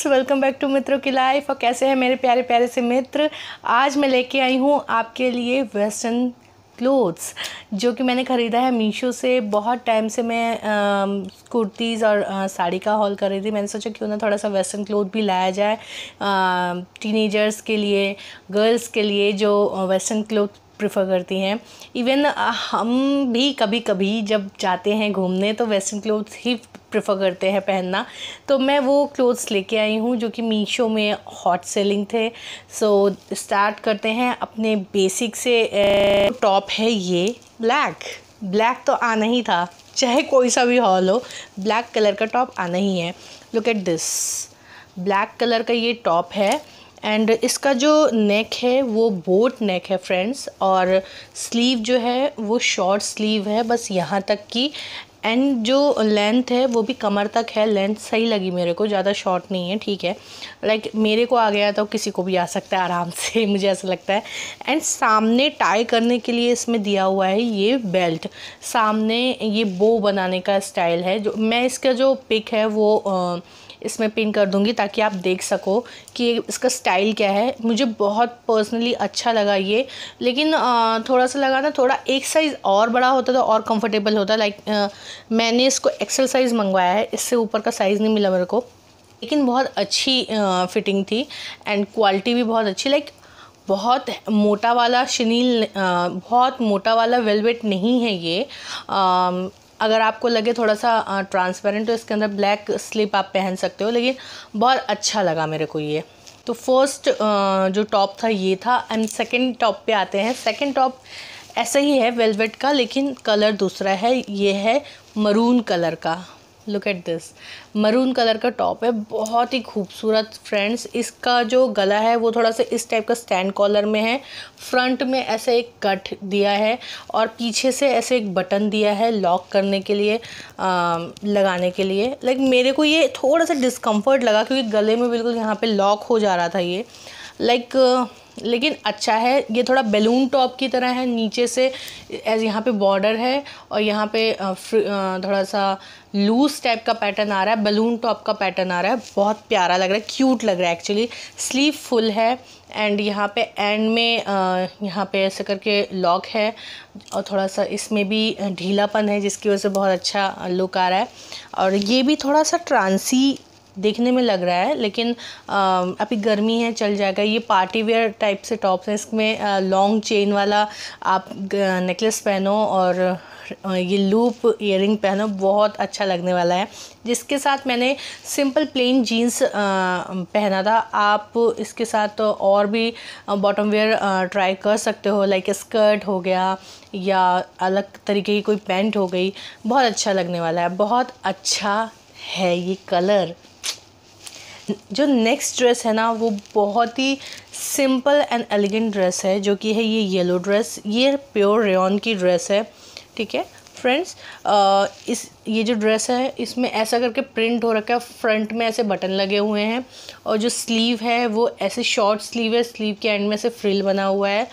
friends welcome back to मित्रों की life और कैसे हैं मेरे प्यारे प्यारे से मित्र आज मैं लेके आई हूँ आपके लिए वेस्टर्न क्लोथ्स जो कि मैंने ख़रीदा है मीशो से बहुत टाइम से मैं कुर्तीज़ और आ, साड़ी का हॉल कर रही थी मैंने सोचा क्यों ना थोड़ा सा वेस्टर्न क्लोथ भी लाया जाए टीनेजर्स के लिए गर्ल्स के लिए जो वेस्टर्न क्लोथ प्रेफर करती हैं इवन हम भी कभी कभी जब जाते हैं घूमने तो वेस्टर्न क्लोथ्स ही प्रेफर करते हैं पहनना तो मैं वो क्लोथ्स लेके आई हूँ जो कि मीशो में हॉट सेलिंग थे सो so, स्टार्ट करते हैं अपने बेसिक से टॉप है ये ब्लैक ब्लैक तो आना ही था चाहे कोई सा भी हॉल हो ब्लैक कलर का टॉप आना ही है look at this black colour का ये टॉप है एंड इसका जो नेक है वो बोट नेक है फ्रेंड्स और स्लीव जो है वो शॉर्ट स्लीव है बस यहाँ तक की एंड जो लेंथ है वो भी कमर तक है लेंथ सही लगी मेरे को ज़्यादा शॉर्ट नहीं है ठीक है लाइक like, मेरे को आ गया तो किसी को भी आ सकता है आराम से मुझे ऐसा लगता है एंड सामने टाई करने के लिए इसमें दिया हुआ है ये बेल्ट सामने ये बो बनाने का स्टाइल है जो मैं इसका जो पिक है वो आ, इसमें पिन कर दूँगी ताकि आप देख सको कि इसका स्टाइल क्या है मुझे बहुत पर्सनली अच्छा लगा ये लेकिन थोड़ा सा लगा ना थोड़ा एक साइज़ और बड़ा होता तो और कंफर्टेबल होता लाइक मैंने इसको एक्सेल साइज़ मंगवाया है इससे ऊपर का साइज़ नहीं मिला मेरे को लेकिन बहुत अच्छी फिटिंग थी एंड क्वालिटी भी बहुत अच्छी लाइक बहुत मोटा वाला शनील बहुत मोटा वाला वेलवेट नहीं है ये आ, अगर आपको लगे थोड़ा सा ट्रांसपेरेंट तो इसके अंदर ब्लैक स्लिप आप पहन सकते हो लेकिन बहुत अच्छा लगा मेरे को ये तो फर्स्ट जो टॉप था ये था एंड सेकंड टॉप पे आते हैं सेकंड टॉप ऐसा ही है वेलवेट का लेकिन कलर दूसरा है ये है मरून कलर का look at this maroon colour का टॉप है बहुत ही खूबसूरत फ्रेंड्स इसका जो गला है वो थोड़ा सा इस टाइप का स्टैंड कॉलर में है फ्रंट में ऐसे एक कट दिया है और पीछे से ऐसे एक बटन दिया है लॉक करने के लिए आ, लगाने के लिए लाइक मेरे को ये थोड़ा सा डिस्कम्फर्ट लगा क्योंकि गले में बिल्कुल यहाँ पर लॉक हो जा रहा था ये लाइक लेकिन अच्छा है ये थोड़ा बैलून टॉप की तरह है नीचे से एज यहाँ पे बॉर्डर है और यहाँ पे थोड़ा सा लूज टाइप का पैटर्न आ रहा है बैलून टॉप का पैटर्न आ रहा है बहुत प्यारा लग रहा है क्यूट लग रहा है एक्चुअली स्लीव फुल है एंड यहाँ पे एंड में यहाँ पे ऐसे करके लॉक है और थोड़ा सा इसमें भी ढीलापन है जिसकी वजह से बहुत अच्छा लुक आ रहा है और ये भी थोड़ा सा ट्रांसी देखने में लग रहा है लेकिन अभी गर्मी है चल जाएगा ये पार्टी वेयर टाइप से टॉप्स हैं इसमें लॉन्ग चेन वाला आप नेकलेस पहनो और ये लूप इयर पहनो बहुत अच्छा लगने वाला है जिसके साथ मैंने सिंपल प्लेन जीन्स पहना था आप इसके साथ और भी बॉटम वेयर ट्राई कर सकते हो लाइक स्कर्ट हो गया या अलग तरीके की कोई पैंट हो गई बहुत अच्छा लगने वाला है बहुत अच्छा है ये कलर जो नेक्स्ट ड्रेस है ना वो बहुत ही सिंपल एंड एलिगेंट ड्रेस है जो कि है ये येलो ड्रेस ये प्योर रेन की ड्रेस है ठीक है फ्रेंड्स इस ये जो ड्रेस है इसमें ऐसा करके प्रिंट हो रखा है फ्रंट में ऐसे बटन लगे हुए हैं और जो स्लीव है वो ऐसे शॉर्ट स्लीव है स्लीव के एंड में ऐसे फ्रिल बना हुआ है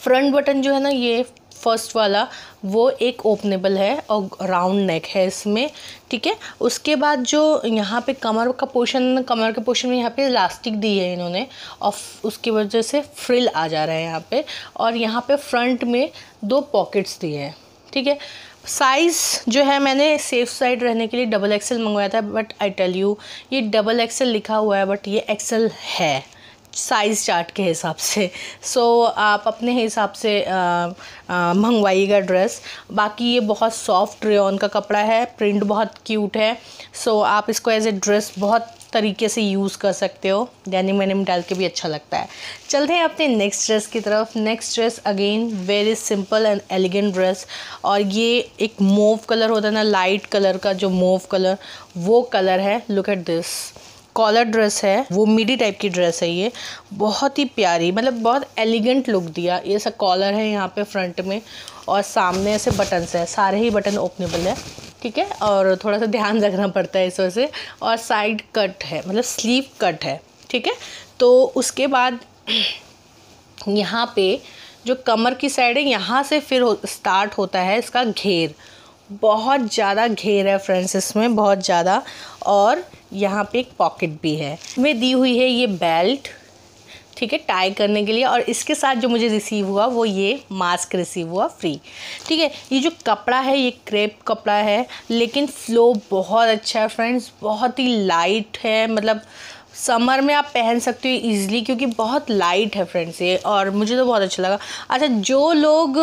फ्रंट बटन जो है ना ये फर्स्ट वाला वो एक ओपनेबल है और राउंड नेक है इसमें ठीक है उसके बाद जो यहाँ पे कमर का पोर्शन कमर के पोर्शन में यहाँ पे इलास्टिक दी है इन्होंने और उसकी वजह से फ्रिल आ जा रहा है यहाँ पे और यहाँ पे फ्रंट में दो पॉकेट्स दिए हैं ठीक है साइज़ जो है मैंने सेफ साइड रहने के लिए डबल एक्सेल मंगवाया था बट आई टेल यू ये डबल एक्सेल लिखा हुआ है बट ये एक्सेल है साइज़ चार्ट के हिसाब से सो so, आप अपने हिसाब से मंगवाइएगा ड्रेस बाकी ये बहुत सॉफ्ट रेन का कपड़ा है प्रिंट बहुत क्यूट है सो so, आप इसको एज ए ड्रेस बहुत तरीके से यूज़ कर सकते हो यानी मैनिम डाल के भी अच्छा लगता है चलते हैं अपने नेक्स्ट ड्रेस की तरफ next dress again very simple and elegant dress और ये एक मोव कलर होता है ना लाइट कलर का जो मोव कलर वो कलर है look at this collar dress है वो मिडी टाइप की ड्रेस है ये बहुत ही प्यारी मतलब बहुत एलिगेंट लुक दिया ये सब कॉलर है यहाँ पे फ्रंट में और सामने ऐसे बटन्स है सारे ही बटन ओपनेबल है ठीक है और थोड़ा सा ध्यान रखना पड़ता है इस वजह से और साइड कट है मतलब स्लीव कट है ठीक है तो उसके बाद यहाँ पे जो कमर की साइड है यहाँ से फिर हो, स्टार्ट होता है इसका घेर बहुत ज़्यादा घेर है फ्रेंड्स इसमें बहुत ज़्यादा और यहाँ पे एक पॉकेट भी है इसमें दी हुई है ये बेल्ट ठीक है टाई करने के लिए और इसके साथ जो मुझे रिसीव हुआ वो ये मास्क रिसीव हुआ फ्री ठीक है ये जो कपड़ा है ये क्रेप कपड़ा है लेकिन फ्लो बहुत अच्छा है फ्रेंड्स बहुत ही लाइट है मतलब समर में आप पहन सकते हो ईज़िली क्योंकि बहुत लाइट है फ्रेंड्स ये और मुझे तो बहुत अच्छा लगा अच्छा जो लोग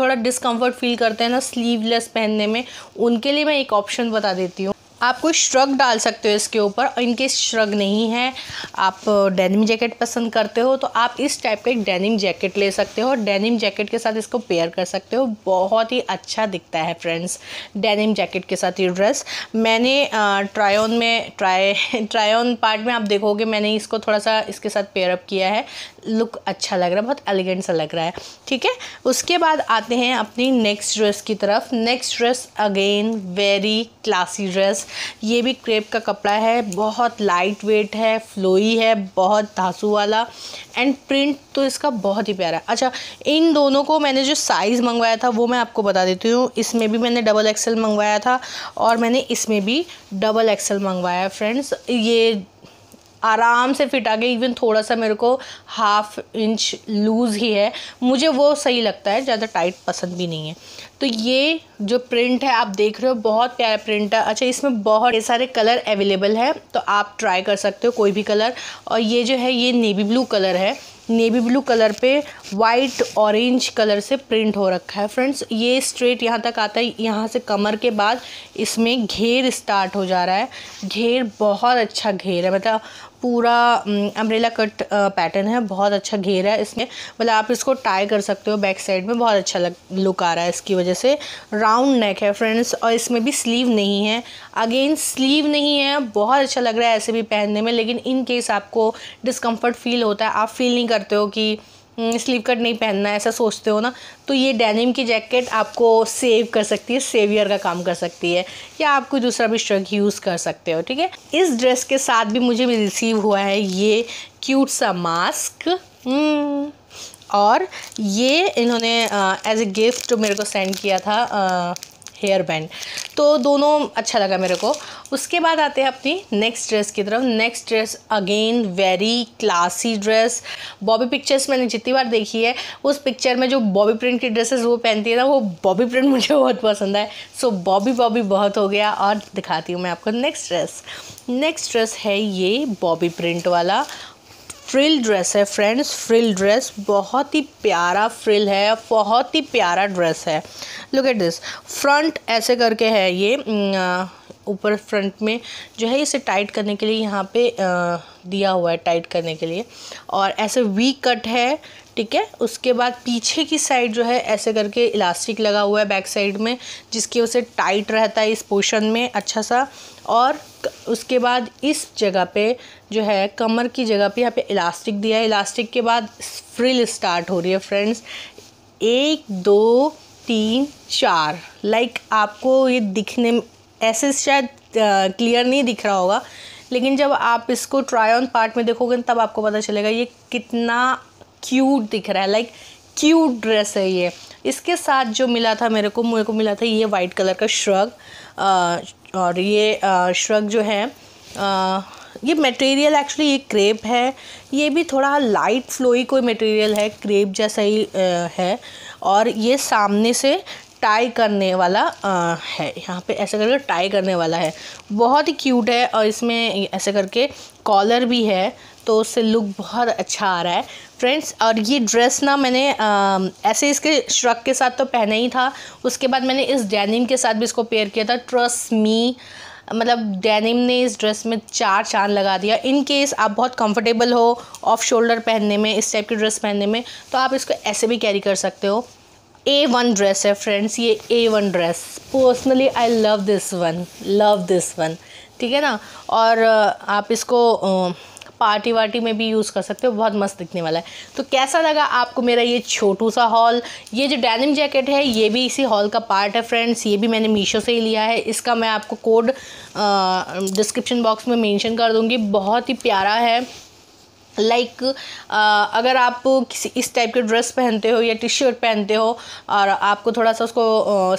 थोड़ा डिस्कम्फर्ट फील करते हैं ना स्लीवलेस पहनने में उनके लिए मैं एक ऑप्शन बता देती हूँ आप कोई श्रग डाल सकते हो इसके ऊपर इनके श्रग नहीं है आप डेनिम जैकेट पसंद करते हो तो आप इस टाइप का एक डेनिम जैकेट ले सकते हो और डेनिम जैकेट के साथ इसको पेयर कर सकते हो बहुत ही अच्छा दिखता है फ्रेंड्स डेनिम जैकेट के साथ ये ड्रेस मैंने ट्रायन में ट्राई ट्रायन पार्ट में आप देखोगे मैंने इसको थोड़ा सा इसके साथ पेयरअप किया है लुक अच्छा लग रहा है बहुत एलिगेंट सा लग रहा है ठीक है उसके बाद आते हैं अपनी नेक्स्ट ड्रेस की तरफ next dress again very classy dress ये भी क्रेप का कपड़ा है बहुत लाइट वेट है फ्लोई है बहुत धांसू वाला एंड प्रिंट तो इसका बहुत ही प्यारा है अच्छा इन दोनों को मैंने जो साइज़ मंगवाया था वो मैं आपको बता देती हूँ इसमें भी मैंने डबल एक्सल मंगवाया था और मैंने इसमें भी डबल एक्सल मंगवाया फ्रेंड्स ये आराम से फिट आ गए इवन थोड़ा सा मेरे को हाफ इंच लूज़ ही है मुझे वो सही लगता है ज़्यादा टाइट पसंद भी नहीं है तो ये जो प्रिंट है आप देख रहे हो बहुत प्यारा प्रिंट है अच्छा इसमें बहुत सारे कलर अवेलेबल है तो आप ट्राई कर सकते हो कोई भी कलर और ये जो है ये नेवी ब्लू कलर है नेवी ब्लू कलर पे वाइट ऑरेंज कलर से प्रिंट हो रखा है फ्रेंड्स ये स्ट्रेट यहाँ तक आता है यहाँ से कमर के बाद इसमें घेर स्टार्ट हो जा रहा है घेर बहुत अच्छा घेर है मतलब पूरा अम्ब्रेला कट पैटर्न है बहुत अच्छा घेरा है इसमें मतलब आप इसको टाई कर सकते हो बैक साइड में बहुत अच्छा लग लुक आ रहा है इसकी वजह से राउंड नेक है फ्रेंड्स और इसमें भी स्लीव नहीं है अगेन स्लीव नहीं है बहुत अच्छा लग रहा है ऐसे भी पहनने में लेकिन इन केस आपको डिस्कम्फर्ट फील होता है आप फील नहीं करते हो कि स्लीव हम्म, कट नहीं पहनना है ऐसा सोचते हो ना तो ये डेनिम की जैकेट आपको सेव कर सकती है सेवियर का काम कर सकती है या आप कोई दूसरा भी श्रग यूज़ कर सकते हो ठीक है इस ड्रेस के साथ भी मुझे रिसीव हुआ है ये क्यूट सा मास्क हम्म, और ये इन्होंने एज ए गिफ्ट मेरे को सेंड किया था हेयर बैंड तो दोनों अच्छा लगा मेरे को उसके बाद आते हैं अपनी नेक्स्ट ड्रेस की तरफ next dress again very classy dress Bobby pictures मैंने जितनी बार देखी है उस पिक्चर में जो बॉबी प्रिंट की ड्रेसेस वो पहनती है ना वो बॉबी प्रिंट मुझे बहुत पसंद है सो बॉबी बॉबी बहुत हो गया और दिखाती हूँ मैं आपको नेक्स्ट ड्रेस नेक्स्ट ड्रेस है ये बॉबी प्रिंट वाला फ्रिल ड्रेस है फ्रेंड्स फ्रिल ड्रेस बहुत ही प्यारा फ्रिल है बहुत ही प्यारा ड्रेस है लुक एट दिस फ्रंट ऐसे करके है ये ऊपर फ्रंट में जो है इसे टाइट करने के लिए यहाँ पे दिया हुआ है टाइट करने के लिए और ऐसे वी कट है ठीक है उसके बाद पीछे की साइड जो है ऐसे करके इलास्टिक लगा हुआ है बैक साइड में जिसकी उसे टाइट रहता है इस पोर्शन में अच्छा सा और उसके बाद इस जगह पे जो है कमर की जगह पे यहाँ पे इलास्टिक दिया है इलास्टिक के बाद फ्रिल स्टार्ट हो रही है फ्रेंड्स एक दो तीन चार लाइक आपको ये दिखने ऐसे शायद क्लियर नहीं दिख रहा होगा लेकिन जब आप इसको ट्राई ऑन पार्ट में देखोगे तब आपको पता चलेगा ये कितना क्यूट दिख रहा है लाइक क्यूट ड्रेस है ये इसके साथ जो मिला था मेरे को मुझे को मिला था ये वाइट कलर का श्रग और ये श्रग जो है आ, ये मटेरियल एक्चुअली ये क्रेप है ये भी थोड़ा लाइट फ्लोई कोई मटेरियल है क्रेप जैसा ही आ, है और ये सामने से टाई करने वाला आ, है यहाँ पे ऐसे करके टाई करने वाला है बहुत ही क्यूट है और इसमें ऐसे करके कॉलर भी है तो उससे लुक बहुत अच्छा आ रहा है फ्रेंड्स और ये ड्रेस ना मैंने आ, ऐसे इसके श्रक के साथ तो पहना ही था उसके बाद मैंने इस डैनिम के साथ भी इसको पेयर किया था ट्रस्ट मी मतलब डैनिम ने इस ड्रेस में चार चांद लगा दिया इन केस आप बहुत कंफर्टेबल हो ऑफ शोल्डर पहनने में इस टाइप की ड्रेस पहनने में तो आप इसको ऐसे भी कैरी कर सकते हो ए वन ड्रेस है फ्रेंड्स ये A one dress personally I love this one love this one ठीक है ना और uh, आप इसको पार्टी uh, वार्टी में भी यूज़ कर सकते हो बहुत मस्त दिखने वाला है तो कैसा लगा आपको मेरा ये छोटू सा हॉल ये जो डेनिम जैकेट है ये भी इसी हॉल का पार्ट है फ्रेंड्स ये भी मैंने मीशो से ही लिया है इसका मैं आपको कोड डिस्क्रिप्शन बॉक्स में मेंशन कर दूँगी बहुत ही प्यारा है लाइक like, uh, अगर आप किसी इस टाइप के ड्रेस पहनते हो या टी शर्ट पहनते हो और आपको थोड़ा सा उसको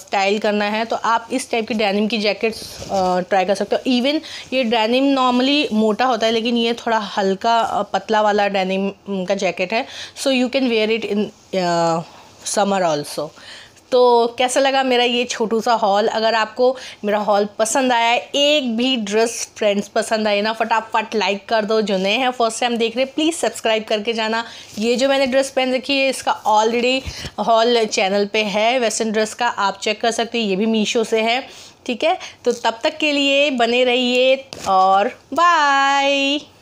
स्टाइल uh, करना है तो आप इस टाइप की डैनिम की जैकेट्स uh, ट्राई कर सकते हो इवन ये डैनिम नॉर्मली मोटा होता है लेकिन ये थोड़ा हल्का uh, पतला वाला डैनिम mm, का जैकेट है so you can wear it in summer also तो कैसा लगा मेरा ये छोटू सा हॉल अगर आपको मेरा हॉल पसंद आया है एक भी ड्रेस फ्रेंड्स पसंद आए ना फटाफट लाइक कर दो जो नए हैं फर्स्ट टाइम देख रहे प्लीज़ सब्सक्राइब करके जाना ये जो मैंने ड्रेस पहन रखी है इसका ऑलरेडी हॉल चैनल पे है वेस्टर्न ड्रेस का आप चेक कर सकते हैं ये भी मीशो से है ठीक है तो तब तक के लिए बने रहिए और बाय